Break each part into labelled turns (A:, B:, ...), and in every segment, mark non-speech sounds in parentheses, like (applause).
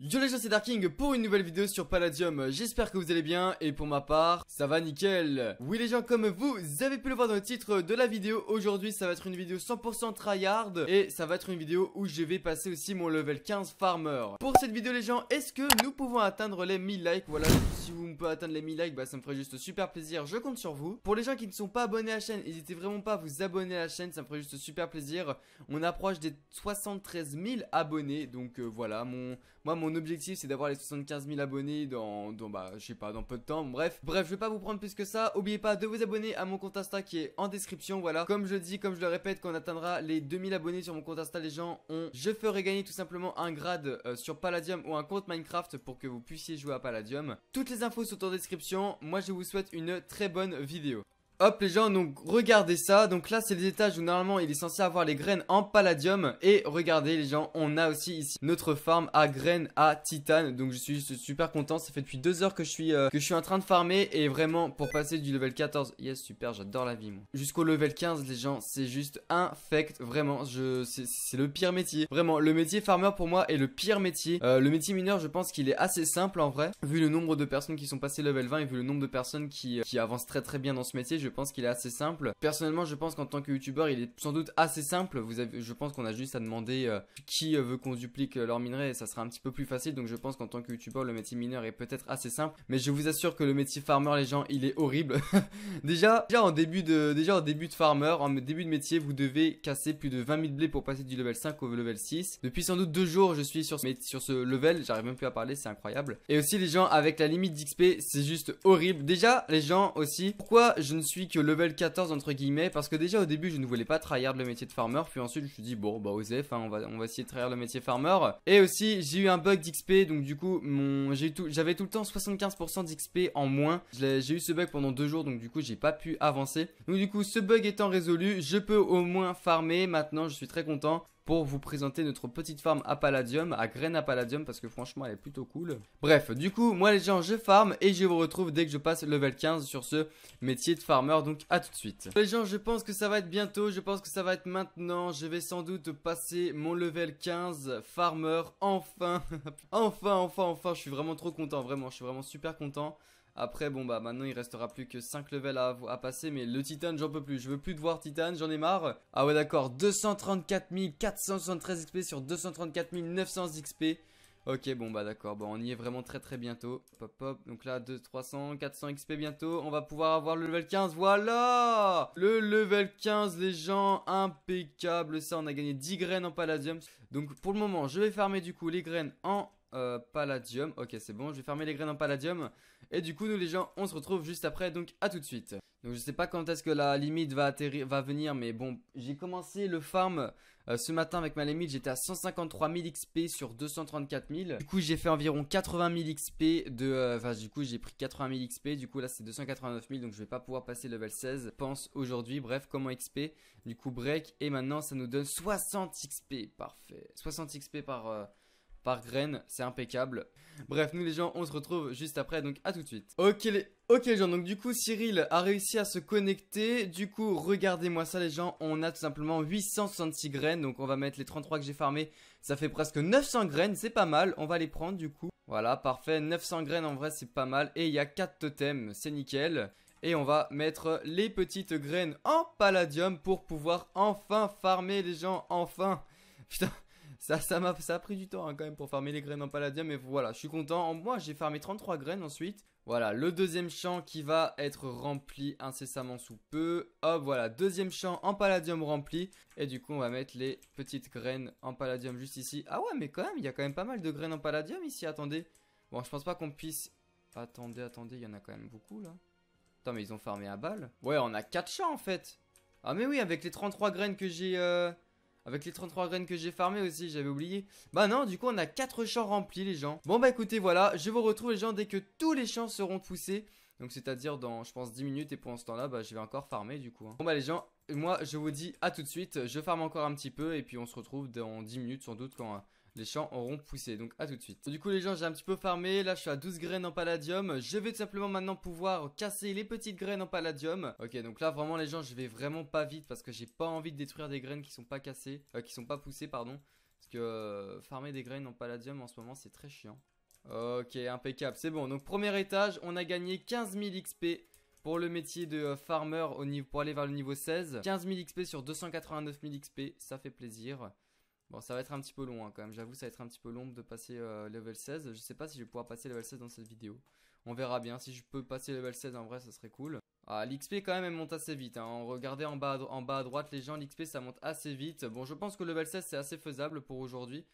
A: Yo les gens c'est Darking pour une nouvelle vidéo sur Palladium, j'espère que vous allez bien et pour ma part ça va nickel Oui les gens comme vous avez pu le voir dans le titre de la vidéo aujourd'hui ça va être une vidéo 100% tryhard et ça va être une vidéo où je vais passer aussi mon level 15 farmer Pour cette vidéo les gens est-ce que nous pouvons atteindre les 1000 likes Voilà si vous pouvez atteindre les 1000 likes bah ça me ferait juste super plaisir je compte sur vous Pour les gens qui ne sont pas abonnés à la chaîne n'hésitez vraiment pas à vous abonner à la chaîne ça me ferait juste super plaisir On approche des 73 000 abonnés donc euh, voilà mon, moi, mon objectif, c'est d'avoir les 75 000 abonnés dans, bah, je sais pas, dans peu de temps. bref, bref, je vais pas vous prendre plus que ça. Oubliez pas de vous abonner à mon compte Insta qui est en description. Voilà, comme je dis, comme je le répète, quand on atteindra les 2000 abonnés sur mon compte Insta, les gens, ont, je ferai gagner tout simplement un grade euh, sur Palladium ou un compte Minecraft pour que vous puissiez jouer à Palladium. Toutes les infos sont en description. Moi, je vous souhaite une très bonne vidéo. Hop les gens, donc regardez ça, donc là c'est les étages où normalement il est censé avoir les graines en palladium Et regardez les gens, on a aussi ici notre farm à graines à titane Donc je suis super content, ça fait depuis deux heures que je suis, euh, que je suis en train de farmer Et vraiment pour passer du level 14, yes super j'adore la vie Jusqu'au level 15 les gens, c'est juste infect, vraiment, je c'est le pire métier Vraiment, le métier farmer pour moi est le pire métier euh, Le métier mineur je pense qu'il est assez simple en vrai Vu le nombre de personnes qui sont passées level 20 et vu le nombre de personnes qui, euh, qui avancent très très bien dans ce métier je je pense qu'il est assez simple. Personnellement, je pense qu'en tant que youtubeur, il est sans doute assez simple. Vous avez, je pense qu'on a juste à demander euh, qui euh, veut qu'on duplique leur minerai et ça sera un petit peu plus facile. Donc je pense qu'en tant que youtubeur, le métier mineur est peut-être assez simple. Mais je vous assure que le métier farmer, les gens, il est horrible. (laughs) déjà, déjà en début de, déjà en début de farmer, en début de métier, vous devez casser plus de 20 000 blés pour passer du level 5 au level 6. Depuis sans doute deux jours, je suis sur sur ce level. J'arrive même plus à parler, c'est incroyable. Et aussi les gens avec la limite d'XP, c'est juste horrible. Déjà, les gens aussi, pourquoi je ne suis que level 14 entre guillemets parce que déjà au début je ne voulais pas tryhard le métier de farmer puis ensuite je me suis dit bon bah osef enfin on, va, on va essayer de tryhard le métier farmer et aussi j'ai eu un bug d'XP donc du coup mon j'ai tout j'avais tout le temps 75% d'XP en moins j'ai eu ce bug pendant deux jours donc du coup j'ai pas pu avancer donc du coup ce bug étant résolu je peux au moins farmer maintenant je suis très content pour vous présenter notre petite farm à palladium, à graines à palladium, parce que franchement elle est plutôt cool. Bref, du coup, moi les gens, je farm et je vous retrouve dès que je passe level 15 sur ce métier de farmer, donc à tout de suite. Les gens, je pense que ça va être bientôt, je pense que ça va être maintenant, je vais sans doute passer mon level 15 farmer, enfin, (laughs) enfin, enfin, enfin, je suis vraiment trop content, vraiment, je suis vraiment super content. Après, bon, bah maintenant il restera plus que 5 levels à, passer. Mais le Titan, j'en peux plus. Je veux plus de voir, Titan, j'en ai marre. Ah ouais, d'accord. 234 473 XP sur 234 900 XP. Ok, bon, bah d'accord. Bon, on y est vraiment très très bientôt. Pop, pop. Donc là, 2, 300, 400 XP bientôt. On va pouvoir avoir le level 15. Voilà Le level 15, les gens. Impeccable. Ça, on a gagné 10 graines en palladium. Donc pour le moment, je vais fermer, du coup les graines en euh, palladium. Ok, c'est bon, je vais fermer les graines en palladium. Et du coup, nous les gens, on se retrouve juste après, donc à tout de suite. Donc je sais pas quand est-ce que la limite va, atterrir, va venir, mais bon, j'ai commencé le farm euh, ce matin avec ma limite, j'étais à 153 000 XP sur 234 000. Du coup, j'ai fait environ 80 000 XP de... Euh, enfin, du coup, j'ai pris 80 000 XP, du coup là c'est 289 000, donc je vais pas pouvoir passer level 16, pense aujourd'hui, bref, comment XP. Du coup, break, et maintenant ça nous donne 60 XP, parfait. 60 XP par... Graines, c'est impeccable. Bref, nous les gens, on se retrouve juste après, donc à tout de suite. Ok les... Ok les gens, donc du coup Cyril a réussi à se connecter, du coup regardez-moi ça les gens, on a tout simplement 866 graines, donc on va mettre les 33 que j'ai farmé ça fait presque 900 graines, c'est pas mal, on va les prendre du coup. Voilà, parfait, 900 graines en vrai c'est pas mal, et il y a 4 totems, c'est nickel. Et on va mettre les petites graines en palladium pour pouvoir enfin farmer les gens, enfin Putain ça, m'a, ça a pris du temps hein, quand même pour farmer les graines en palladium, mais voilà, je suis content. Moi, j'ai farmé 33 graines ensuite. Voilà, le deuxième champ qui va être rempli incessamment sous peu. Hop, voilà, deuxième champ en palladium rempli. Et du coup, on va mettre les petites graines en palladium juste ici. Ah ouais, mais quand même, il y a quand même pas mal de graines en palladium ici, attendez. Bon, je pense pas qu'on puisse... Attendez, attendez, il y en a quand même beaucoup, là. Attends, mais ils ont farmé à bal Ouais, on a 4 champs, en fait. Ah mais oui, avec les 33 graines que j'ai... Euh avec les 33 graines que j'ai farmées aussi, j'avais oublié. Bah non, du coup, on a 4 champs remplis, les gens. Bon, bah écoutez, voilà, je vous retrouve, les gens, dès que tous les champs seront poussés. Donc c'est-à-dire dans, je pense, 10 minutes. Et pour ce temps-là, bah, je vais encore farmer, du coup. Hein. Bon, bah les gens, moi, je vous dis à tout de suite. Je farme encore un petit peu. Et puis, on se retrouve dans 10 minutes, sans doute, quand... Hein, les champs auront poussé. Donc à tout de suite. Du coup les gens, j'ai un petit peu farmé. Là, je suis à 12 graines en palladium. Je vais tout simplement maintenant pouvoir casser les petites graines en palladium. Ok, donc là vraiment les gens, je vais vraiment pas vite parce que j'ai pas envie de détruire des graines qui sont pas cassées, euh, qui sont pas poussées, pardon. Parce que euh, farmer des graines en palladium en ce moment, c'est très chiant. Ok, impeccable, c'est bon. Donc premier étage, on a gagné 15 000 XP pour le métier de euh, farmer au niveau, pour aller vers le niveau 16. 15 000 XP sur 289 000 XP, ça fait plaisir. Bon, ça va être un petit peu long hein, quand même. J'avoue, ça va être un petit peu long de passer euh, level 16. Je sais pas si je vais pouvoir passer level 16 dans cette vidéo. On verra bien. Si je peux passer level 16 en vrai, ça serait cool. Ah, l'XP quand même elle monte assez vite. Hein. Regardez en bas, à, en bas à droite les gens, l'XP ça monte assez vite. Bon, je pense que level 16 c'est assez faisable pour aujourd'hui.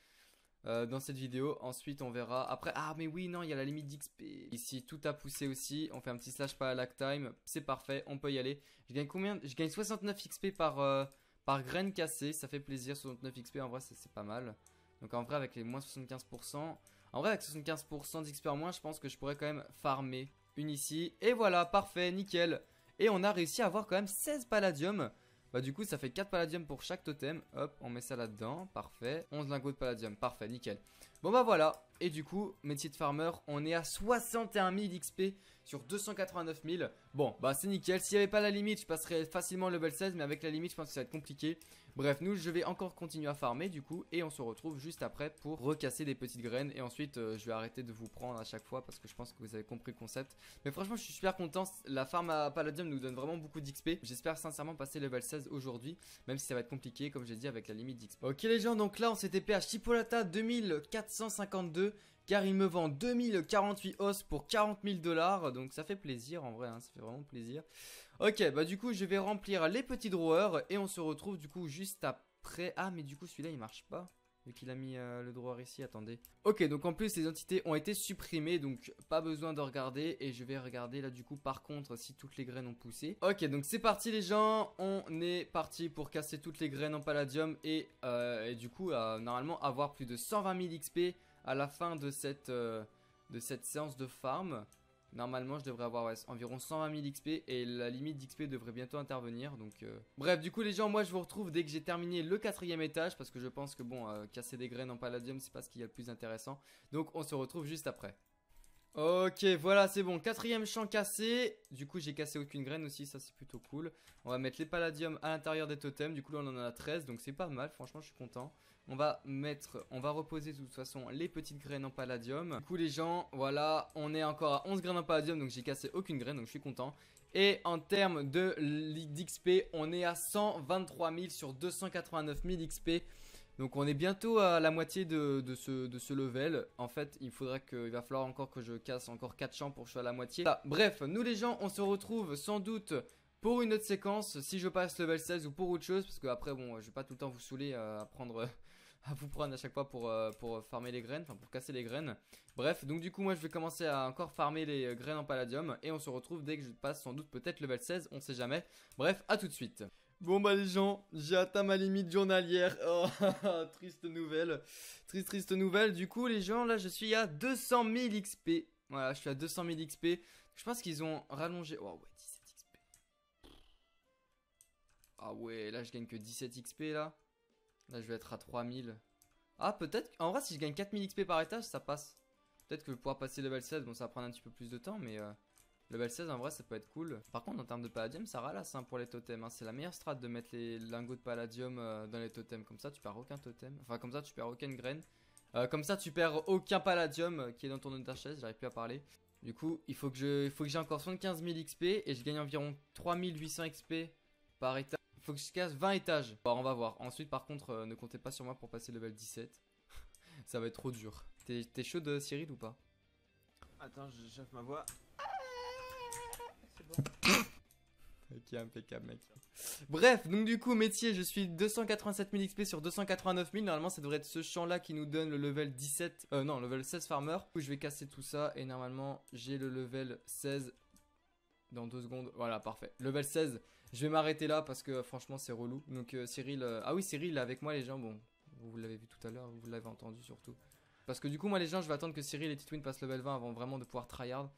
A: Euh, dans cette vidéo. Ensuite, on verra. Après, ah mais oui, non, il y a la limite d'XP. Ici, tout a poussé aussi. On fait un petit slash pas à lag time. C'est parfait, on peut y aller. Je gagne combien Je gagne 69 XP par... Euh, par graines cassées, ça fait plaisir, 69 XP, en vrai c'est pas mal. Donc en vrai avec les moins 75%, en vrai avec 75% d'XP en moins, je pense que je pourrais quand même farmer une ici. Et voilà, parfait, nickel. Et on a réussi à avoir quand même 16 palladium. Bah du coup ça fait 4 palladium pour chaque totem Hop on met ça là dedans Parfait 11 lingots de palladium Parfait nickel Bon bah voilà et du coup, métier de farmer, on est à 61 000 XP sur 289 000. Bon, bah c'est nickel. S'il n'y avait pas la limite, je passerais facilement level 16, mais avec la limite, je pense que ça va être compliqué. Bref, nous, je vais encore continuer à farmer du coup, et on se retrouve juste après pour recasser des petites graines. Et ensuite, euh, je vais arrêter de vous prendre à chaque fois parce que je pense que vous avez compris le concept. Mais franchement, je suis super content. La farm à Palladium nous donne vraiment beaucoup d'XP. J'espère sincèrement passer level 16 aujourd'hui, même si ça va être compliqué, comme j'ai dit, avec la limite d'XP. Ok les gens, donc là, on s'était à Chipolata 2452 car il me vend 2048 os pour 40 000 dollars. Donc ça fait plaisir en vrai, hein, ça fait vraiment plaisir. Ok, bah du coup, je vais remplir les petits drawers et on se retrouve du coup juste après. Ah, mais du coup, celui-là, il marche pas. Vu qu'il a mis euh, le drawer ici, attendez. Ok, donc en plus, les entités ont été supprimées, donc pas besoin de regarder. Et je vais regarder là, du coup, par contre, si toutes les graines ont poussé. Ok, donc c'est parti, les gens. On est parti pour casser toutes les graines en palladium. Et, euh, du coup, euh, normalement, avoir plus de 120 000 XP à la fin de cette, de cette séance de farm. Normalement, je devrais avoir environ 120 000 XP et la limite d'XP devrait bientôt intervenir. Donc, euh. Bref, du coup, les gens, moi, je vous retrouve dès que j'ai terminé le quatrième étage parce que je pense que, bon, euh, casser des graines en palladium, c'est pas ce qu'il y a le plus intéressant. Donc, on se retrouve juste après. Ok, voilà, c'est bon. Quatrième champ cassé. Du coup, j'ai cassé aucune graine aussi, ça c'est plutôt cool. On va mettre les palladiums à l'intérieur des totems. Du coup, là, on en a 13, donc c'est pas mal. Franchement, je suis content. On va mettre, on va reposer de toute façon les petites graines en palladium. Du coup, les gens, voilà, on est encore à 11 graines en palladium, donc j'ai cassé aucune graine, donc je suis content. Et en termes de d'XP, on est à 123 000 sur 289 000 XP. Donc on est bientôt à la moitié de, ce, level. En fait, il faudrait que, va falloir encore que je casse encore 4 champs pour que je sois à la moitié. bref, nous les gens, on se retrouve sans doute pour une autre séquence, si je passe level 16 ou pour autre chose, parce que après, bon, je vais pas tout le temps vous saouler à (laughs) à vous prendre à chaque fois pour, euh, pour les graines, enfin pour casser les graines. Bref, donc du coup moi je vais commencer à encore farmer les euh, graines en palladium et on se retrouve dès que je passe sans doute peut-être level 16, on sait jamais. Bref, à tout de suite. Bon bah les gens, j'ai atteint ma limite journalière. (laughs) Oh, (laughs) triste nouvelle. Triste, triste nouvelle. Du coup les gens, là je suis à 200 000 XP. Voilà, je suis à 200 000 XP. Je pense qu'ils ont rallongé... Oh ouais, 17 XP. Ah ouais, là je gagne que 17 XP là. Là je vais être à 3000. Ah peut-être... En vrai si je gagne 4000 XP par étage, ça passe. Peut-être que je vais pouvoir passer level 7, Bon ça va prendre un petit peu plus de temps mais... Euh, Level 16 en vrai ça peut être cool. Par contre en termes de palladium ça ralasse hein, pour les totems. Hein. C'est la meilleure strat de mettre les lingots de palladium euh, dans les totems. Comme ça tu perds aucun totem. Enfin comme ça tu perds aucune graine. Euh, comme ça tu perds aucun palladium euh, qui est dans ton chaise. J'arrive plus à parler. Du coup il faut que j'ai encore 75 000 XP et je gagne environ 3800 XP par étage. Il faut que je casse 20 étages. Bon on va voir. Ensuite par contre ne comptez pas sur moi pour passer le level 17. (laughs) ça va être trop dur. T'es chaud de Cyril ou pas Attends je ma voix. (laughs) Ok, impeccable, mec. Bref, donc du coup, métier, je suis 287 000 XP sur 289 000. Normalement, ça devrait être ce champ-là qui nous donne le level 17... Euh, non, level 16 farmer. je vais casser tout ça et normalement, j'ai le level 16 dans deux secondes. Voilà, parfait. Level 16. Je vais m'arrêter là parce que euh, franchement, c'est relou. Donc, euh, Cyril... Euh, ah oui, Cyril, est avec moi, les gens. Bon, vous l'avez vu tout à l'heure, vous l'avez entendu surtout. Parce que du coup, moi, les gens, je vais attendre que Cyril et Titwin passent level 20 avant vraiment de pouvoir tryhard.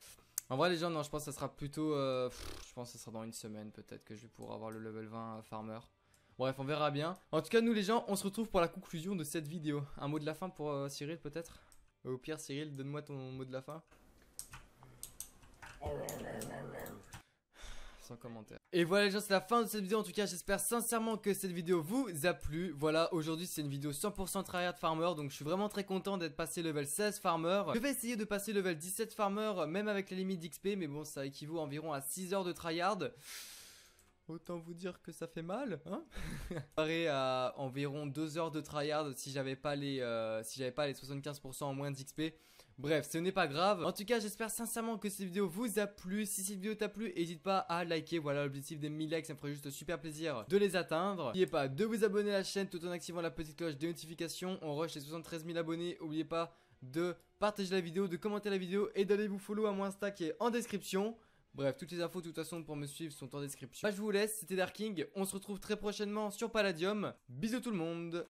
A: En vrai, les gens, non, je pense que ça sera plutôt. Euh, je pense que ça sera dans une semaine, peut-être, que je vais pouvoir avoir le level 20 euh, farmer. Bref, on verra bien. En tout cas, nous, les gens, on se retrouve pour la conclusion de cette vidéo. Un mot de la fin pour euh, Cyril, peut-être Au pire, Cyril, donne-moi ton mot de la fin. Oh commentaire. Et voilà les gens, c'est la fin de cette vidéo. En tout cas, j'espère sincèrement que cette vidéo vous a plu. Voilà, aujourd'hui c'est une vidéo 100% tryhard farmer, donc je suis vraiment très content d'être passé level 16 farmer. Je vais essayer de passer level 17 farmer, même avec la limite d'XP, mais bon, ça équivaut à environ à 6 heures de tryhard. Autant vous dire que ça fait mal, hein (laughs) à environ 2 heures de tryhard si j'avais pas les euh, si j'avais pas les 75% en moins d'XP. Bref, ce n'est pas grave. En tout cas, j'espère sincèrement que cette vidéo vous a plu. Si cette vidéo t'a plu, n'hésite pas à liker. Voilà l'objectif des 1000 likes, ça me ferait juste super plaisir de les atteindre. N'oubliez pas de vous abonner à la chaîne tout en activant la petite cloche des notifications. On rush les 73 000 abonnés. N'oubliez pas de partager la vidéo, de commenter la vidéo et d'aller vous follow à mon Insta qui est en description. Bref, toutes les infos de toute façon pour me suivre sont en description. Bah, je vous laisse, c'était Darking. On se retrouve très prochainement sur Palladium. Bisous tout le monde.